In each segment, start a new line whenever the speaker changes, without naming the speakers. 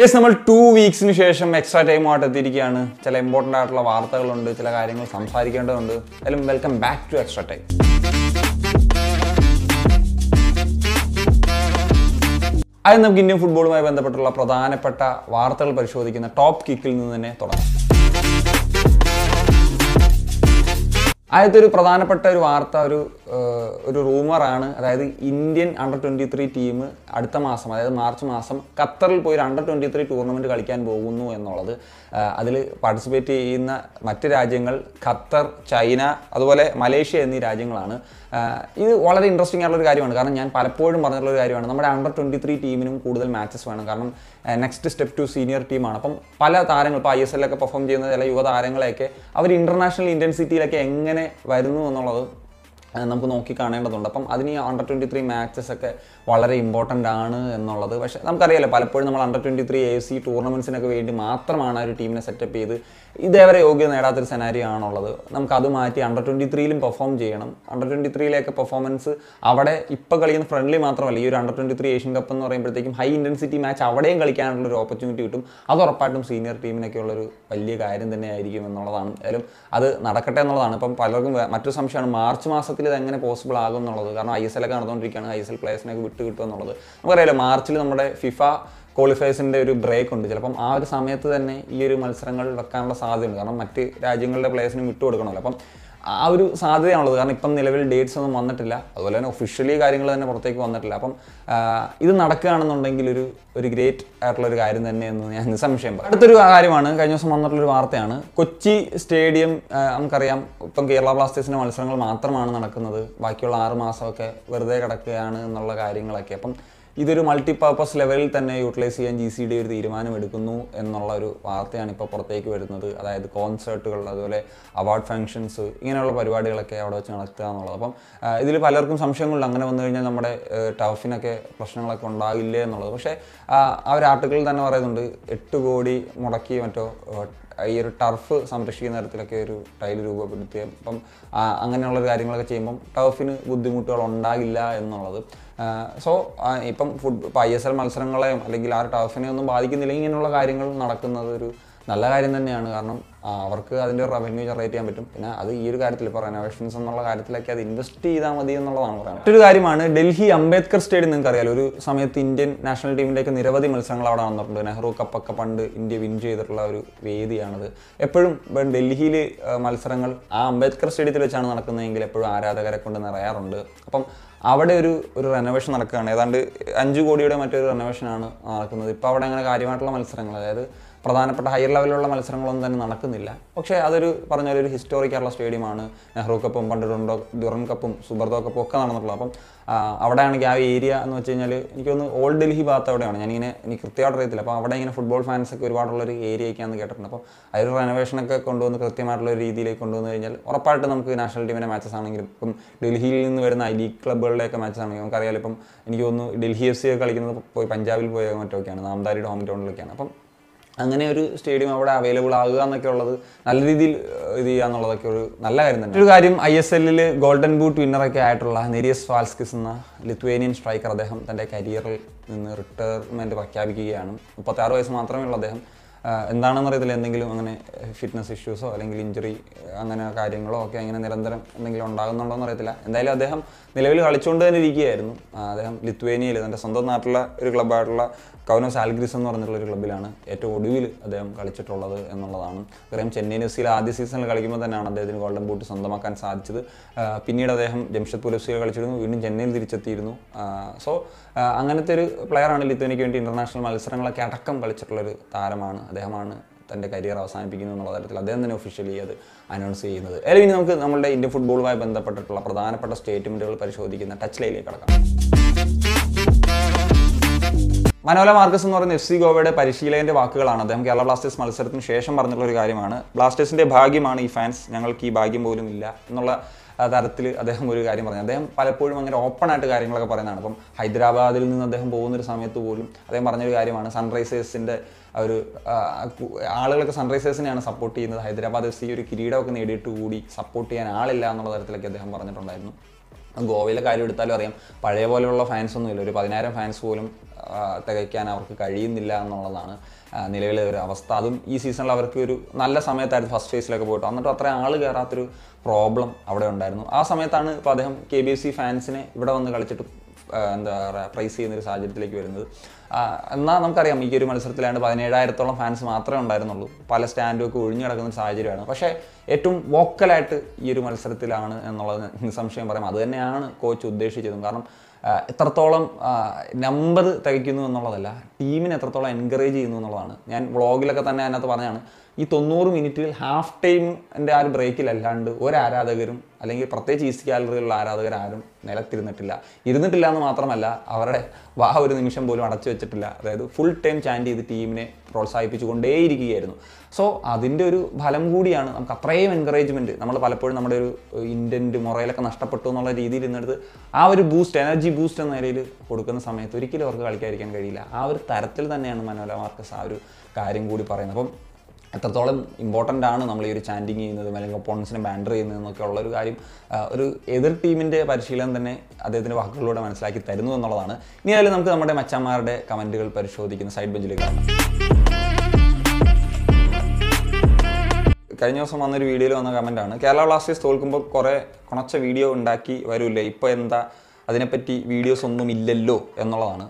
yes നമ്മൾ to വീക്സിന് ശേഷം extra time ആയിട്ട് എത്തിയിരിക്കുകയാണ് ചില ഇമ്പോർട്ടൻ്റ് ആയിട്ടുള്ള വാർത്തകളുണ്ട് ചില കാര്യങ്ങൾ സംസാരിക്കേണ്ടതുണ്ട് അതിലും welcome back to extra time ആദ്യം നമുക്ക് ഇന്ത്യൻ ഫുട്ബോളുമായി ബന്ധപ്പെട്ടുള്ള പ്രധാനപ്പെട്ട വാർത്തകൾ പരിശോധിക്കുന്ന ടോപ്പ് കിക്കിൽ നിന്ന് തന്നെ തുടങ്ങാം ആദ്യത്തെ ഒരു പ്രധാനപ്പെട്ട ഒരു വാർത്ത ഒരു ഒരു റൂമറാണ് അതായത് Indian under twenty three team അടുത്ത മാസം അതായത് മാർച്ച് മാസം ഖത്തറിൽ പോയി ഒരു അണ്ടർ ട്വൻറ്റി ത്രീ ടൂർണമെൻറ്റ് കളിക്കാൻ പോകുന്നു എന്നുള്ളത് അതിൽ പാർട്ടിസിപ്പേറ്റ് ചെയ്യുന്ന മറ്റ് രാജ്യങ്ങൾ ഖത്തർ ചൈന അതുപോലെ മലേഷ്യ എന്നീ രാജ്യങ്ങളാണ് ഇത് വളരെ ഇൻട്രസ്റ്റിംഗ് ആയിട്ടുള്ള ഒരു കാര്യമാണ് കാരണം ഞാൻ പലപ്പോഴും പറഞ്ഞിട്ടുള്ള ഒരു കാര്യമാണ് നമ്മുടെ അണ്ടർ ട്വൻറ്റി ത്രീ ടീമിനും കൂടുതൽ മാച്ചസ് വേണം കാരണം നെക്സ്റ്റ് സ്റ്റെപ്പ് ടു സീനിയർ ടീമാണ് അപ്പം പല താരങ്ങൾ ഇപ്പോൾ ഐ എസ് എല്ലൊക്കെ പെർഫോം ചെയ്യുന്ന ചില യുവതാരങ്ങളെയൊക്കെ അവർ ഇൻ്റർനാഷണൽ ഇൻറ്റൻസിറ്റിയിലൊക്കെ എങ്ങനെ വരുന്നു എന്നുള്ളത് നമുക്ക് നോക്കി കാണേണ്ടതുണ്ട് അപ്പം അതിന് ഈ അണ്ടർ ട്വൻറ്റി ത്രീ മാച്ചസ് ഒക്കെ വളരെ ഇമ്പോർട്ടൻ്റ് ആണ് എന്നുള്ളത് പക്ഷേ നമുക്കറിയാലോ പലപ്പോഴും നമ്മൾ under twenty three A C ടൂർണമെൻറ്റ്സിനൊക്കെ വേണ്ടി മാത്രമാണ് ആ ഒരു ടീമിനെ സെറ്റപ്പ് ചെയ്ത് ഇതേവരെ യോഗ്യത നേടാത്തൊരു സെനാരി ആണുള്ളത് നമുക്കത് മാറ്റി അണ്ടർ ട്വൻറ്റി ത്രീയിലും പെർഫോം ചെയ്യണം അണ്ടർ ട്വൻറ്റി ത്രീയിലൊക്കെ പെർഫോമൻസ് അവിടെ ഇപ്പോൾ കളിക്കുന്ന ഫ്രണ്ട്ലി മാത്രമല്ല ഈ ഒരു under twenty three Asian cup എന്ന് പറയുമ്പോഴത്തേക്കും ഹൈ ഇൻറ്റൻസിറ്റി മാച്ച് അവിടെയും കളിക്കാനുള്ള ഒരു ഓപ്പർച്യൂണിറ്റി കിട്ടും അത് ഉറപ്പായിട്ടും സീനിയർ ടീമിനൊക്കെ ഉള്ളൊരു വലിയ കാര്യം തന്നെയായിരിക്കും എന്നുള്ളതാണ് എന്തായാലും അത് നടക്കട്ടെ എന്നുള്ളതാണ് ഇപ്പം പലർക്കും മറ്റൊരു സംശയമാണ് മാർച്ച് മാസത്തിൽ ഇത് എങ്ങനെ പോസിബിൾ ആകും എന്നുള്ളത് കാരണം ഐ എസ് എൽ ഒക്കെ നടന്നുകൊണ്ടിരിക്കുകയാണ് ഐ എസ് എൽ പ്ലേയേഴ്സിനൊക്കെ വിട്ട് കിട്ടും എന്നുള്ളത് നമുക്കറിയാലോ മാർച്ചിൽ നമ്മുടെ ഫിഫ ക്വാളിഫയേഴ്സിൻ്റെ ഒരു ബ്രേക്ക് ഉണ്ട് ചിലപ്പം ആ ഒരു സമയത്ത് തന്നെ ഈ ഒരു മത്സരങ്ങൾ വെക്കാനുള്ള സാധ്യതയുണ്ട് കാരണം മറ്റ് രാജ്യങ്ങളുടെ പ്ലേയേഴ്സിനും വിട്ടുകൊടുക്കണമല്ലോ അപ്പം ആ ഒരു സാധ്യതയാണുള്ളത് കാരണം ഇപ്പം നിലവിൽ ഡേറ്റ്സ് ഒന്നും വന്നിട്ടില്ല അതുപോലെ തന്നെ ഒഫീഷ്യലി കാര്യങ്ങൾ തന്നെ പുറത്തേക്ക് വന്നിട്ടില്ല അപ്പം ഇത് നടക്കുകയാണെന്നുണ്ടെങ്കിൽ ഒരു ഒരു ഗ്രേറ്റ് ആയിട്ടുള്ള ഒരു കാര്യം തന്നെയെന്ന് ഞാൻ സംശയം പറയും അടുത്തൊരു കാര്യമാണ് കഴിഞ്ഞ ദിവസം വന്നിട്ടുള്ളൊരു വാർത്തയാണ് കൊച്ചി സ്റ്റേഡിയം നമുക്കറിയാം ഇപ്പം കേരള ബ്ലാസ്റ്റേഴ്സിൻ്റെ മത്സരങ്ങൾ മാത്രമാണ് നടക്കുന്നത് ബാക്കിയുള്ള ആറ് മാസമൊക്കെ വെറുതെ കിടക്കുകയാണ് എന്നുള്ള കാര്യങ്ങളൊക്കെ അപ്പം ഇതൊരു മൾട്ടി പർപ്പസ് ലെവലിൽ തന്നെ യൂട്ടിലൈസ് ചെയ്യാൻ ജി സി ഡി ഒരു തീരുമാനം എടുക്കുന്നു എന്നുള്ള ഒരു വാർത്തയാണ് ഇപ്പോൾ പുറത്തേക്ക് വരുന്നത് അതായത് കോൺസേർട്ടുകൾ അതുപോലെ അവാർഡ് ഫങ്ഷൻസ് ഇങ്ങനെയുള്ള പരിപാടികളൊക്കെ അവിടെ വെച്ച് നടത്തുക എന്നുള്ളത് അപ്പം ഇതിൽ പലർക്കും സംശയങ്ങളുണ്ട് അങ്ങനെ വന്നു കഴിഞ്ഞാൽ നമ്മുടെ ടഫിനൊക്കെ പ്രശ്നങ്ങളൊക്കെ ഉണ്ടാകില്ലേ എന്നുള്ളത് പക്ഷേ ആ ഒരു ആർട്ടിക്കിളിൽ തന്നെ പറയുന്നുണ്ട് എട്ട് കോടി മുടക്കി മറ്റോ ഈ ഒരു ടർഫ് സംരക്ഷിക്കുന്ന തരത്തിലൊക്കെ ഒരു ടൈൽ രൂപപ്പെടുത്തുക അപ്പം അങ്ങനെയുള്ള കാര്യങ്ങളൊക്കെ ചെയ്യുമ്പം ടർഫിന് ബുദ്ധിമുട്ടുകൾ ഉണ്ടാകില്ല എന്നുള്ളത് സോ ഇപ്പം ഫുട് ഇപ്പോൾ ഐ എസ് എൽ മത്സരങ്ങളെയും അല്ലെങ്കിൽ ആ ടർഫിനെ ഒന്നും ബാധിക്കുന്നില്ല ഇങ്ങനെയുള്ള കാര്യങ്ങൾ നടക്കുന്നത് ഒരു നല്ല കാര്യം തന്നെയാണ് കാരണം അവർക്ക് അതിൻ്റെ റവന്യൂ ജനറേറ്റ് ചെയ്യാൻ പറ്റും പിന്നെ അത് ഈ ഒരു കാര്യത്തിൽ ഇപ്പോൾ റെനോവേഷൻസ് എന്നുള്ള കാര്യത്തിലൊക്കെ അത് ഇൻവെസ്റ്റ് ചെയ്താൽ മതി എന്നുള്ളതാണ് പറയുന്നത് മറ്റൊരു കാര്യമാണ് ഡൽഹി അംബേദ്കർ സ്റ്റേഡിയം നിങ്ങൾക്ക് അറിയാലോ ഒരു സമയത്ത് ഇന്ത്യൻ നാഷണൽ ടീമിൻ്റെയൊക്കെ നിരവധി മത്സരങ്ങൾ അവിടെ നടന്നിട്ടുണ്ട് നെഹ്റു കപ്പൊക്കെ പണ്ട് ഇന്ത്യ വിൻ ചെയ്തിട്ടുള്ള ഒരു വേദിയാണത് എപ്പോഴും ഡൽഹിയിൽ മത്സരങ്ങൾ ആ അംബേദ്കർ സ്റ്റേഡിയത്തിൽ വെച്ചാണ് നടക്കുന്നതെങ്കിൽ എപ്പോഴും ആരാധകരെ കൊണ്ട് നിറയാറുണ്ട് അപ്പം അവിടെ ഒരു ഒരു റെനോവേഷൻ നടക്കുകയാണ് ഏതാണ്ട് അഞ്ച് കോടിയുടെ മറ്റൊരു റെനോവേഷനാണ് നടക്കുന്നത് ഇപ്പോൾ അവിടെ അങ്ങനെ കാര്യമായിട്ടുള്ള മത്സരങ്ങൾ അതായത് പ്രധാനപ്പെട്ട ഹയർ ലെവലിലുള്ള മത്സരങ്ങളൊന്നും തന്നെ നടക്കുന്നില്ല പക്ഷേ അതൊരു പറഞ്ഞ ഒരു ഹിസ്റ്റോറിക്കായുള്ള സ്റ്റേഡിയമാണ് നെഹ്റു കപ്പും പണ്ട് റൊണ്ടോ ദുറൻ കപ്പും സുബർദോ കപ്പും ഒക്കെ നടന്നിട്ടുള്ളത് അപ്പം അവിടെയാണെങ്കിൽ ആ ഏരിയ എന്ന് വെച്ച് കഴിഞ്ഞാൽ എനിക്കൊന്ന് ഓൾഡ് ഡൽഹി ഭാഗത്ത് അവിടെയാണ് ഞാനിങ്ങനെ എനിക്ക് കൃത്യമായിട്ട് അറിയത്തില്ല അപ്പോൾ അവിടെ ഇങ്ങനെ ഫുട്ബോൾ ഫാൻസൊക്കെ ഒരുപാടുള്ളൊരു ഏരിയയൊക്കെയാണെന്ന് കേട്ടിട്ടുണ്ട് അപ്പോൾ അതിൽ റെനോവേഷനൊക്കെ കൊണ്ടുവന്ന് കൃത്യമായിട്ടുള്ള രീതിയിലേക്ക് കൊണ്ടുവന്നു കഴിഞ്ഞാൽ ഉറപ്പായിട്ടും നമുക്ക് നാഷണൽ ടീമിൻ്റെ മാച്ചസ് ആണെങ്കിലും ഇപ്പം ഡൽഹിയിൽ നിന്ന് വരുന്ന ഐ ലീഗ് ക്ലബ്ബുകളിലെയൊക്കെ മാച്ചസ് ആണെങ്കിൽ നമുക്കറിയാലോ ഇപ്പം എനിക്ക് തോന്നുന്നു ഡൽഹി എഫ് സി ഒക്കെ കളിക്കുന്നത് പോയി പഞ്ചാബിൽ പോയ മറ്റൊക്കെയാണ് നാംദാരിയുടെ ഹോം ഗ്രൗണ്ടിലൊക്കെയാണ് അപ്പം അങ്ങനെ ഒരു സ്റ്റേഡിയം അവിടെ അവൈലബിൾ ആകുക എന്നൊക്കെ ഉള്ളത് നല്ല രീതിയിൽ ഇത് ചെയ്യുക എന്നുള്ളതൊക്കെ ഒരു നല്ല കാര്യം തന്നെ ഒരു കാര്യം ഐ എസ് എല്ലിൽ ഗോൾഡൻ ബൂട്ട് വിന്നറൊക്കെ ആയിട്ടുള്ള നെരിയസ് ഫാൽസ്കിസ് എന്ന ലിത്വേനിയൻ സ്ട്രൈക്കർ അദ്ദേഹം തൻ്റെ കരിയറിൽ നിന്ന് റിട്ടയർമെൻറ്റ് പ്രഖ്യാപിക്കുകയാണ് മുപ്പത്താറ് വയസ്സ് മാത്രമേ ഉള്ളൂ അദ്ദേഹം എന്താണെന്ന് അറിയത്തില്ല എന്തെങ്കിലും അങ്ങനെ ഫിറ്റ്നസ് ഇഷ്യൂസോ അല്ലെങ്കിൽ ഇഞ്ചുറി അങ്ങനെ കാര്യങ്ങളോ ഒക്കെ അങ്ങനെ നിരന്തരം എന്തെങ്കിലും ഉണ്ടാകുന്നുണ്ടോ എന്ന് അറിയത്തില്ല എന്തായാലും അദ്ദേഹം നിലവിൽ കളിച്ചുകൊണ്ട് തന്നെ ഇരിക്കുകയായിരുന്നു അദ്ദേഹം ലിത്വേനിയയിൽ തൻ്റെ സ്വന്തം നാട്ടിലെ ഒരു ക്ലബ്ബായിട്ടുള്ള കൗനോസ് ആൽഗ്രിസ് എന്ന് പറഞ്ഞിട്ടുള്ള ഒരു ക്ലബ്ബിലാണ് ഏറ്റവും ഒടുവിൽ അദ്ദേഹം കളിച്ചിട്ടുള്ളത് എന്നുള്ളതാണ് അദ്ദേഹം ചെന്നൈ എഫ് സിയിൽ ആദ്യ സീസണിൽ കളിക്കുമ്പോൾ തന്നെയാണ് അദ്ദേഹത്തിന് ഗോൾഡൻ ബൂട്ട് സ്വന്തമാക്കാൻ സാധിച്ചത് പിന്നീട് അദ്ദേഹം ജംഷദ്പൂർ എഫ് സിയിൽ കളിച്ചിരുന്നു വീണ്ടും ചെന്നൈയിൽ തിരിച്ചെത്തിയിരുന്നു സോ അങ്ങനത്തെ ഒരു പ്ലെയറാണ് ലിത്വേനിയയ്ക്ക് വേണ്ടി ഇൻ്റർനാഷണൽ മത്സരങ്ങളൊക്കെ അടക്കം കളിച്ചിട്ടുള്ളൊരു താരമാണ് അദ്ദേഹമാണ് തൻ്റെ കരിയർ അവസാനിപ്പിക്കുന്നു എന്നുള്ള തരത്തിൽ അദ്ദേഹം തന്നെ ഒഫീഷ്യലി അത് അനൗൺസ് ചെയ്യുന്നത് അല്ലെങ്കിൽ ഇനി നമുക്ക് നമ്മുടെ ഇന്ത്യൻ ഫുട്ബോളുമായി ബന്ധപ്പെട്ടിട്ടുള്ള പ്രധാനപ്പെട്ട സ്റ്റേറ്റ്മെൻറ്റുകൾ പരിശോധിക്കുന്ന ടച്ച് ലൈനിലേക്ക് കടക്കാം മനോല മാർക്കസ് എന്ന് പറയുന്ന എഫ് സി ഗോവയുടെ പരിശീലകന്റെ വാക്കുകളാണ് അദ്ദേഹം കേരള ബ്ലാസ്റ്റേഴ്സ് മത്സരത്തിന് ശേഷം പറഞ്ഞിട്ടുള്ള ഒരു കാര്യമാണ് ബ്ലാസ്റ്റേഴ്സിന്റെ ഭാഗ്യമാണ് ഈ ഫാൻസ് ഞങ്ങൾക്ക് ഈ ഭാഗ്യം പോലും ഇല്ല എന്നുള്ള തരത്തിൽ അദ്ദേഹം ഒരു കാര്യം പറഞ്ഞു അദ്ദേഹം പലപ്പോഴും അങ്ങനെ ഓപ്പൺ ആയിട്ട് കാര്യങ്ങളൊക്കെ പറയുന്നതാണ് അപ്പം ഹൈദരാബാദിൽ നിന്ന് അദ്ദേഹം പോകുന്നൊരു സമയത്ത് പോലും അദ്ദേഹം പറഞ്ഞൊരു കാര്യമാണ് സൺറൈസേഴ്സിൻ്റെ ഒരു ആളുകളൊക്കെ സൺറൈസേഴ്സിനെയാണ് സപ്പോർട്ട് ചെയ്യുന്നത് ഹൈദരാബാദ് എഫ് സി ഒരു കിരീടമൊക്കെ നേടിയിട്ട് കൂടി സപ്പോർട്ട് ചെയ്യാൻ ആളില്ല എന്നുള്ള തരത്തിലൊക്കെ അദ്ദേഹം പറഞ്ഞിട്ടുണ്ടായിരുന്നു ഗോവയിലെ കാര്യം എടുത്താലും അറിയാം പഴയ പോലെയുള്ള ഫാൻസ് ഒന്നുമില്ല ഒരു പതിനായിരം ഫാൻസ് പോലും തികയ്ക്കാൻ അവർക്ക് കഴിയുന്നില്ല എന്നുള്ളതാണ് നിലവിലെ ഒരു അവസ്ഥ അതും ഈ സീസണിൽ അവർക്ക് ഒരു നല്ല സമയത്തായിരുന്നു ഫസ്റ്റ് ഫേസിലൊക്കെ പോയിട്ട് എന്നിട്ട് അത്രയും ആൾ കയറാത്തൊരു പ്രോബ്ലം അവിടെ ഉണ്ടായിരുന്നു ആ സമയത്താണ് ഇപ്പോൾ അദ്ദേഹം കെ ബി എസ് സി ഫാൻസിനെ ഇവിടെ വന്ന് കളിച്ചിട്ട് എന്താ പറയുക പ്രൈസ് ചെയ്യുന്ന ഒരു സാഹചര്യത്തിലേക്ക് വരുന്നത് എന്നാൽ നമുക്കറിയാം ഈ ഒരു മത്സരത്തിലാണ്ട് പതിനേഴായിരത്തോളം ഫാൻസ് മാത്രമേ ഉണ്ടായിരുന്നുള്ളൂ പല സ്റ്റാൻഡും ഒക്കെ ഒഴിഞ്ഞു കിടക്കുന്ന സാഹചര്യമാണ് പക്ഷേ ഏറ്റവും വോക്കലായിട്ട് ഈ ഒരു മത്സരത്തിലാണ് എന്നുള്ളത് നിസ്സംശയം പറയാം അത് തന്നെയാണ് കോച്ച് ഉദ്ദേശിച്ചതും കാരണം എത്രത്തോളം നമ്പർ തികയ്ക്കുന്നു എന്നുള്ളതല്ല ടീമിനെ എത്രത്തോളം എൻകറേജ് ചെയ്യുന്നു എന്നുള്ളതാണ് ഞാൻ വ്ളോഗിലൊക്കെ തന്നെ അതിനകത്ത് പറഞ്ഞാണ് ഈ തൊണ്ണൂറ് മിനിറ്റിൽ ഹാഫ് ടൈമിൻ്റെ ആ ഒരു ബ്രേക്കിലല്ലാണ്ട് ഒരു ആരാധകരും അല്ലെങ്കിൽ പ്രത്യേകിച്ച് ഈസ്റ്റ് ഗാലറിയിലുള്ള ആരാധകരാരും നിലത്തിരുന്നിട്ടില്ല ഇരുന്നിട്ടില്ല എന്ന് മാത്രമല്ല അവരുടെ വാ ഒരു നിമിഷം പോലും അടച്ചു വെച്ചിട്ടില്ല അതായത് ഫുൾ ടൈം ചാൻഡ് ചെയ്ത് ടീമിനെ പ്രോത്സാഹിപ്പിച്ചുകൊണ്ടേയിരിക്കുകയായിരുന്നു സോ അതിൻ്റെ ഒരു ഫലം കൂടിയാണ് നമുക്ക് അത്രയും എൻകറേജ്മെൻറ്റ് നമ്മൾ പലപ്പോഴും നമ്മുടെ ഒരു ഇൻറ്റൻറ്റ് മുറയിലൊക്കെ നഷ്ടപ്പെട്ടു എന്നുള്ള രീതിയിൽ ഇന്നെടുത്ത് ആ ഒരു ബൂസ്റ്റ് എനർജി ബൂസ്റ്റ് എന്ന നിലയിൽ കൊടുക്കുന്ന സമയത്ത് ഒരിക്കലും അവർക്ക് കളിക്കാതിരിക്കാൻ കഴിയില്ല ആ ഒരു തരത്തിൽ തന്നെയാണ് മനോല മാർക്കസ് ആ ഒരു കാര്യം കൂടി പറയുന്നത് അപ്പം എത്രത്തോളം ഇമ്പോർട്ടൻ്റ് ആണ് നമ്മൾ ഈ ഒരു ചാൻറ്റിങ് ചെയ്യുന്നതും അല്ലെങ്കിൽ ഒപ്പോണൻസിനെ ബാൻഡർ ചെയ്യുന്നതെന്നൊക്കെ ഉള്ള ഒരു കാര്യം ഒരു എതിർ ടീമിൻ്റെ പരിശീലനം തന്നെ അദ്ദേഹത്തിൻ്റെ വാക്കുകളിലൂടെ മനസ്സിലാക്കി തരുന്നു എന്നുള്ളതാണ് ഇനി അതിൽ നമുക്ക് നമ്മുടെ മച്ചാന്മാരുടെ കമൻറ്റുകൾ പരിശോധിക്കുന്ന സൈഡ് ബെഞ്ചിലേക്ക് കഴിഞ്ഞ ദിവസം വന്നൊരു വീഡിയോയിൽ വന്ന കമൻറ്റാണ് കേരള ബ്ലാസ്റ്റേഴ്സ് തോൽക്കുമ്പോൾ കുറേ കുണച്ച വീഡിയോ ഉണ്ടാക്കി വരൂല്ലേ ഇപ്പോൾ എന്താ അതിനെപ്പറ്റി വീഡിയോസ് ഒന്നും ഇല്ലല്ലോ എന്നുള്ളതാണ്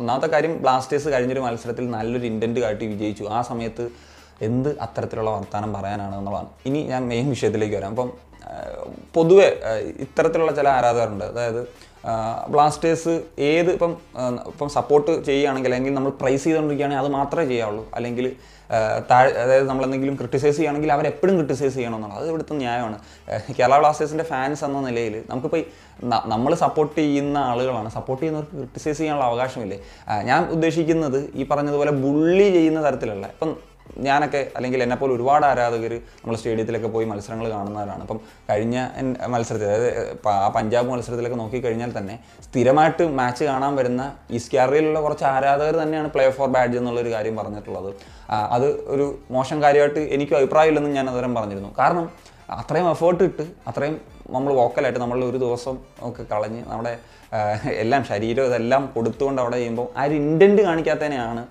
ഒന്നാമത്തെ കാര്യം ബ്ലാസ്റ്റേഴ്സ് കഴിഞ്ഞൊരു മത്സരത്തിൽ നല്ലൊരു ഇൻറ്റൻറ്റ് കാട്ടി വിജയിച്ചു ആ സമയത്ത് എന്ത് അത്തരത്തിലുള്ള വർത്തമാനം പറയാനാണ് എന്നുള്ളതാണ് ഇനി ഞാൻ മെയിൻ വിഷയത്തിലേക്ക് വരാം അപ്പം പൊതുവെ ഇത്തരത്തിലുള്ള ചില ആരാധകരുണ്ട് അതായത് ബ്ലാസ്റ്റേഴ്സ് ഏത് ഇപ്പം ഇപ്പം സപ്പോർട്ട് ചെയ്യുകയാണെങ്കിൽ അല്ലെങ്കിൽ നമ്മൾ പ്രൈസ് ചെയ്തുകൊണ്ടിരിക്കുകയാണെങ്കിൽ അത് മാത്രമേ ചെയ്യാവുള്ളൂ അല്ലെങ്കിൽ താഴെ അതായത് നമ്മൾ എന്തെങ്കിലും ക്രിട്ടിസൈസ് ചെയ്യുകയാണെങ്കിൽ അവരെപ്പോഴും ക്രിട്ടിസൈസ് ചെയ്യണം എന്നുള്ളത് അത് ഇവിടുത്തെ ന്യായമാണ് കേരള ബ്ലാസ്റ്റേഴ്സിൻ്റെ ഫാൻസ് എന്ന നിലയിൽ നമുക്കിപ്പോൾ നമ്മൾ സപ്പോർട്ട് ചെയ്യുന്ന ആളുകളാണ് സപ്പോർട്ട് ചെയ്യുന്നവർക്ക് ക്രിട്ടിസൈസ് ചെയ്യാനുള്ള അവകാശമില്ലേ ഞാൻ ഉദ്ദേശിക്കുന്നത് ഈ പറഞ്ഞതുപോലെ ബുള്ളി ചെയ്യുന്ന തരത്തിലല്ല ഇപ്പം ഞാനൊക്കെ അല്ലെങ്കിൽ എന്നെപ്പോലെ ഒരുപാട് ആരാധകർ നമ്മൾ സ്റ്റേഡിയത്തിലൊക്കെ പോയി മത്സരങ്ങൾ കാണുന്നവരാണ് അപ്പം കഴിഞ്ഞ മത്സരത്തിൽ അതായത് ആ പഞ്ചാബ് മത്സരത്തിലൊക്കെ നോക്കിക്കഴിഞ്ഞാൽ തന്നെ സ്ഥിരമായിട്ട് മാച്ച് കാണാൻ വരുന്ന ഈ സ്കാറിയിലുള്ള കുറച്ച് ആരാധകർ തന്നെയാണ് പ്ലേ ഫോർ ബാഡ്ജ് എന്നുള്ളൊരു കാര്യം പറഞ്ഞിട്ടുള്ളത് അത് ഒരു മോശം കാര്യമായിട്ട് എനിക്ക് അഭിപ്രായമില്ലെന്ന് ഞാൻ അന്നേരം പറഞ്ഞിരുന്നു കാരണം അത്രയും എഫേർട്ട് ഇട്ട് അത്രയും നമ്മൾ വോക്കലായിട്ട് നമ്മൾ ഒരു ദിവസം ഒക്കെ കളഞ്ഞ് നമ്മുടെ എല്ലാം ശരീരം ഇതെല്ലാം കൊടുത്തുകൊണ്ട് അവിടെ ചെയ്യുമ്പോൾ ആ ഒരു ഇൻറ്റൻറ്റ് കാണിക്കാത്തതിനെയാണ്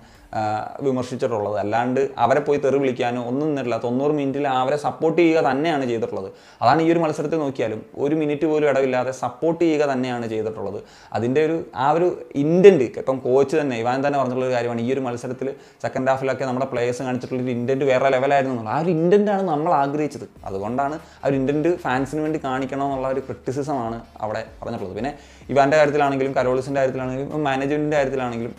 വിമർശിച്ചിട്ടുള്ളത് അല്ലാണ്ട് അവരെ പോയി തെറി വിളിക്കാനോ ഒന്നും നിന്നിട്ടില്ല തൊണ്ണൂറ് മിനിറ്റിൽ അവരെ സപ്പോർട്ട് ചെയ്യുക തന്നെയാണ് ചെയ്തിട്ടുള്ളത് അതാണ് ഈ ഒരു മത്സരത്തിൽ നോക്കിയാലും ഒരു മിനിറ്റ് പോലും ഇടവില്ലാതെ സപ്പോർട്ട് ചെയ്യുക തന്നെയാണ് ചെയ്തിട്ടുള്ളത് അതിൻ്റെ ഒരു ആ ഒരു ഇൻറ്റൻറ്റ് ഇപ്പം കോച്ച് തന്നെ ഇവാൻ തന്നെ പറഞ്ഞിട്ടുള്ള ഒരു കാര്യമാണ് ഈ ഒരു മത്സരത്തിൽ സെക്കൻഡ് ഹാഫിലൊക്കെ നമ്മുടെ പ്ലേയേഴ്സ് കാണിച്ചിട്ടുള്ള ഒരു ഇൻറ്റൻറ്റ് വേറെ ലെവലായിരുന്നു ആ ഒരു ഇൻറ്റൻറ്റാണ് നമ്മൾ ആഗ്രഹിച്ചത് അതുകൊണ്ടാണ് ആ ഒരു ഇൻറ്റൻറ്റ് ഫാൻസിന് വേണ്ടി കാണിക്കണം എന്നുള്ള ഒരു ക്രിറ്റിസിസമാണ് അവിടെ പറഞ്ഞിട്ടുള്ളത് പിന്നെ ഇവാൻ്റെ കാര്യത്തിലാണെങ്കിലും കരോളിസിൻ്റെ കാര്യത്തിലാണെങ്കിലും മാനേജ്മെൻറ്റിൻ്റെ കാര്യത്തിലാണെങ്കിലും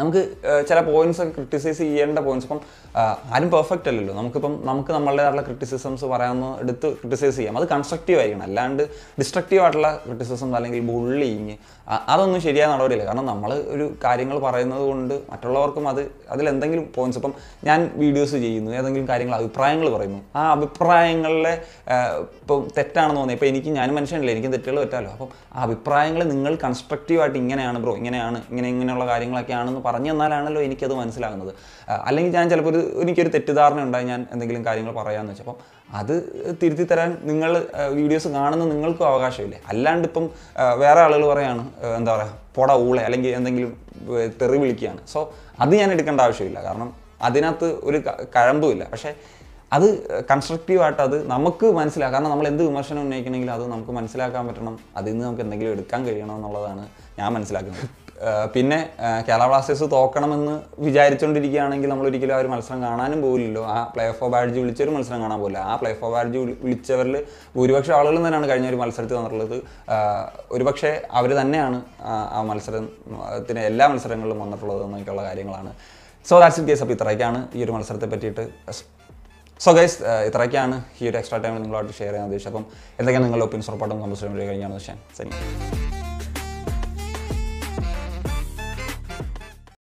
നമുക്ക് ചില പോയിന്റ്സ് ഒക്കെ ക്രിട്ടിസൈസ് ചെയ്യേണ്ട പോയിന്റ്സ് ഇപ്പം ആരും പെർഫെക്റ്റ് അല്ലല്ലോ നമുക്കിപ്പം നമുക്ക് നമ്മളുടേതായിട്ടുള്ള ക്രിറ്റിസിസംസ് പറയാമെന്ന് എടുത്ത് ക്രിട്ടിസൈസ് ചെയ്യാം അത് കൺസ്ട്രക്റ്റീവ് ആയിരിക്കണം അല്ലാണ്ട് ഡിസ്ട്രക്റ്റീവ് ആയിട്ടുള്ള ക്രിറ്റിസിസം അല്ലെങ്കിൽ ബുള്ളിങ് അതൊന്നും ശരിയായ നടപടിയില്ല കാരണം നമ്മൾ ഒരു കാര്യങ്ങൾ പറയുന്നത് കൊണ്ട് മറ്റുള്ളവർക്കും അത് അതിലെന്തെങ്കിലും പോയിന്റ്സ് ഇപ്പം ഞാൻ വീഡിയോസ് ചെയ്യുന്നു ഏതെങ്കിലും കാര്യങ്ങൾ അഭിപ്രായങ്ങൾ പറയുന്നു ആ അഭിപ്രായങ്ങളിലെ ഇപ്പം തെറ്റാണെന്ന് തോന്നി ഇപ്പോൾ എനിക്ക് ഞാൻ മനുഷ്യനല്ലേ എനിക്ക് തെറ്റുകൾ പറ്റാമല്ലോ അപ്പം ആ അഭിപ്രായങ്ങൾ നിങ്ങൾ കൺസ്ട്രക്റ്റീവായിട്ട് ഇങ്ങനെയാണ് ബ്രോ ഇങ്ങനെയാണ് ഇങ്ങനെ ഇങ്ങനെയുള്ള കാര്യങ്ങളൊക്കെയാണെന്ന് പറഞ്ഞു തന്നാലാണല്ലോ എനിക്കത് മനസ്സിലാകുന്നത് അല്ലെങ്കിൽ ഞാൻ ചിലപ്പോൾ ഒരു എനിക്കൊരു തെറ്റിദ്ധാരണ ഉണ്ടായി ഞാൻ എന്തെങ്കിലും കാര്യങ്ങൾ പറയാമെന്ന് അപ്പം അത് തിരുത്തി തരാൻ നിങ്ങൾ വീഡിയോസ് കാണുന്ന നിങ്ങൾക്കും അവകാശമില്ലേ അല്ലാണ്ട് ഇപ്പം വേറെ ആളുകൾ പറയാണ് എന്താ പറയുക പൊട ഊളെ അല്ലെങ്കിൽ എന്തെങ്കിലും തെറി വിളിക്കുകയാണ് സോ അത് ഞാൻ എടുക്കേണ്ട ആവശ്യമില്ല കാരണം അതിനകത്ത് ഒരു കഴമ്പുമില്ല പക്ഷേ അത് കൺസ്ട്രക്റ്റീവായിട്ട് അത് നമുക്ക് മനസ്സിലാക്കാം കാരണം നമ്മൾ എന്ത് വിമർശനം ഉന്നയിക്കണമെങ്കിലും അത് നമുക്ക് മനസ്സിലാക്കാൻ പറ്റണം അതിൽ നിന്ന് നമുക്ക് എന്തെങ്കിലും എടുക്കാൻ കഴിയണം എന്നുള്ളതാണ് ഞാൻ മനസ്സിലാക്കുന്നത് പിന്നെ കേരള ബ്ലാസ്റ്റേഴ്സ് തോക്കണമെന്ന് വിചാരിച്ചുകൊണ്ടിരിക്കുകയാണെങ്കിൽ നമ്മൾ ഒരിക്കലും ആ ഒരു മത്സരം കാണാനും പോകില്ലല്ലോ ആ പ്ലേ ഓഫ് ബാഡ്ജ് വിളിച്ചൊരു മത്സരം കാണാൻ പോകില്ല ആ പ്ലേ ഓഫ് ബാഡ്ജ് വിളിച്ചവരിൽ ഭൂരിപക്ഷം ആളുകളും തന്നെയാണ് കഴിഞ്ഞ ഒരു മത്സരത്തിൽ വന്നിട്ടുള്ളത് ഒരുപക്ഷെ അവർ തന്നെയാണ് ആ മത്സരത്തിന് എല്ലാ മത്സരങ്ങളിലും വന്നിട്ടുള്ളത് എന്നൊക്കെയുള്ള കാര്യങ്ങളാണ് സോ ദാറ്റ്സ് ഇൻ കേസ് അപ്പോൾ ഇത്രയൊക്കെയാണ് ഈ ഒരു മത്സരത്തെ പറ്റിയിട്ട് സോ ഗൈസ് ഇത്രയൊക്കെയാണ് ഈ ഒരു എക്സ്ട്രാ ടൈം നിങ്ങളായിട്ട് ഷെയർ ചെയ്യാൻ ഉദ്ദേശിച്ചത് അപ്പം എന്തൊക്കെയാണ് നിങ്ങളുടെ ഒപ്പിൻസ് ഉറപ്പായിട്ടും കമ്പൽസറി കഴിഞ്ഞാണ് ശരി